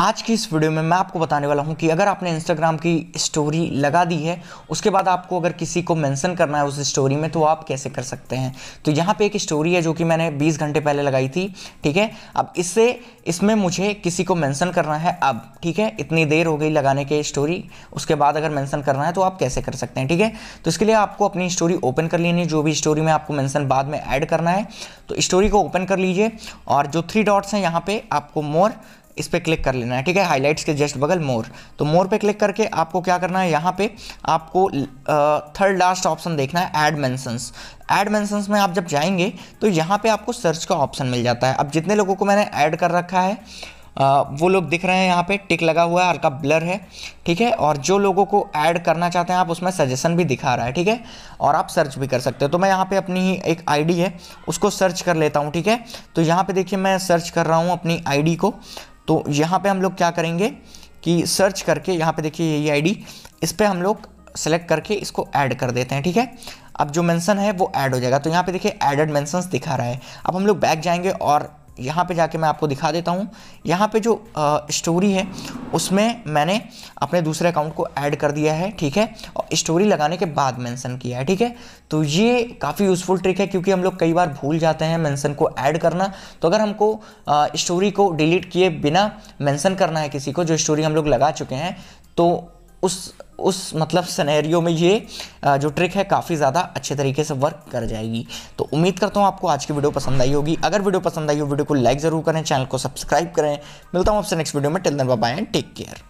आज की इस वीडियो में मैं आपको बताने वाला हूं कि अगर आपने इंस्टाग्राम की स्टोरी लगा दी है उसके बाद आपको अगर किसी को मेंशन करना है उस स्टोरी में तो आप कैसे कर सकते हैं तो यहाँ पे एक स्टोरी है जो कि मैंने 20 घंटे पहले लगाई थी ठीक है अब इससे इसमें मुझे किसी को मेंशन करना है अब ठीक है इतनी देर हो गई लगाने के स्टोरी उसके बाद अगर मैंसन करना है तो आप कैसे कर सकते हैं ठीक है तो इसके लिए आपको अपनी स्टोरी ओपन कर लेनी है जो भी स्टोरी में आपको मैंसन बाद में ऐड करना है तो स्टोरी को ओपन कर लीजिए और जो थ्री डॉट्स हैं यहाँ पर आपको मोर इस पर क्लिक कर लेना है ठीक है हाईलाइट्स के जस्ट बगल मोर तो मोर पे क्लिक करके आपको क्या करना है यहाँ पे आपको थर्ड लास्ट ऑप्शन देखना है एड मैंसन्स एड मैंसन्स में आप जब जाएंगे तो यहाँ पे आपको सर्च का ऑप्शन मिल जाता है अब जितने लोगों को मैंने ऐड कर रखा है आ, वो लोग दिख रहे हैं यहाँ पे टिक लगा हुआ है हल्का ब्लर है ठीक है और जो लोगों को ऐड करना चाहते हैं आप उसमें सजेशन भी दिखा रहा है ठीक है और आप सर्च भी कर सकते हो तो मैं यहाँ पे अपनी ही एक आईडी है उसको सर्च कर लेता हूँ ठीक है तो यहाँ पे देखिए मैं सर्च कर रहा हूँ अपनी आईडी को तो यहाँ पे हम लोग क्या करेंगे कि सर्च करके यहाँ पे देखिए यही आईडी इस पर हम लोग सेलेक्ट करके इसको ऐड कर देते हैं ठीक है अब जो मेंशन है वो ऐड हो जाएगा तो यहाँ पे देखिए एडेड मेंशंस दिखा रहा है अब हम लोग बैक जाएंगे और यहाँ पे जाके मैं आपको दिखा देता हूँ यहाँ पे जो स्टोरी है उसमें मैंने अपने दूसरे अकाउंट को ऐड कर दिया है ठीक है और स्टोरी लगाने के बाद मेंशन किया है ठीक है तो ये काफ़ी यूज़फुल ट्रिक है क्योंकि हम लोग कई बार भूल जाते हैं मेंशन को ऐड करना तो अगर हमको स्टोरी को डिलीट किए बिना मैंसन करना है किसी को जो स्टोरी हम लोग लगा चुके हैं तो उस उस मतलब सनेरियो में ये जो ट्रिक है काफ़ी ज़्यादा अच्छे तरीके से वर्क कर जाएगी तो उम्मीद करता हूँ आपको आज की वीडियो पसंद आई होगी अगर वीडियो पसंद आई हो वीडियो को लाइक ज़रूर करें चैनल को सब्सक्राइब करें मिलता हूँ आपसे नेक्स्ट वीडियो में till then bye and take care